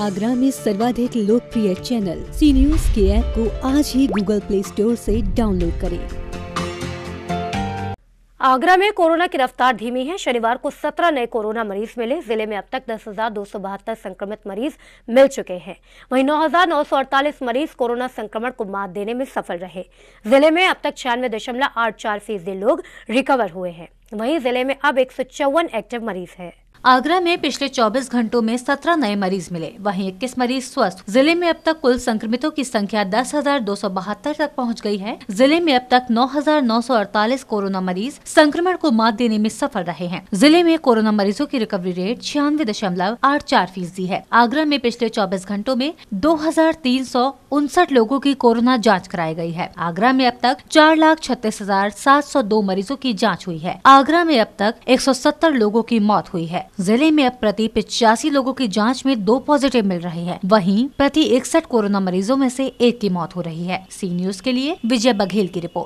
आगरा में सर्वाधिक लोकप्रिय चैनल सी न्यूज के ऐप को आज ही गूगल प्ले स्टोर से डाउनलोड करें आगरा में कोरोना की रफ्तार धीमी है शनिवार को 17 नए कोरोना मरीज मिले जिले में अब तक दस संक्रमित मरीज मिल चुके हैं वहीं 9,948 मरीज कोरोना संक्रमण को मात देने में सफल रहे जिले में अब तक छियानवे दशमलव आठ चार फीसदी लोग रिकवर हुए हैं वहीं जिले में अब एक एक्टिव मरीज हैं आगरा में पिछले 24 घंटों में 17 नए मरीज मिले वहीं 21 मरीज स्वस्थ जिले में अब तक कुल संक्रमितों की संख्या दस तक पहुंच गई है जिले में अब तक 9,948 कोरोना मरीज संक्रमण को मात देने में सफल रहे हैं जिले में कोरोना मरीजों की रिकवरी रेट छियानवे दशमलव आठ चार फीसदी है आगरा में पिछले चौबीस घंटों में दो लोगों की कोरोना जाँच कराई गयी है आगरा में अब तक चार लाख छत्तीस हजार सात सौ दो मरीजों की जाँच हुई है आगरा में अब तक एक लोगों की मौत हुई है जिले में अब प्रति पिचासी लोगों की जांच में दो पॉजिटिव मिल रहे हैं वहीं प्रति इकसठ कोरोना मरीजों में से एक की मौत हो रही है सी न्यूज के लिए विजय बघेल की रिपोर्ट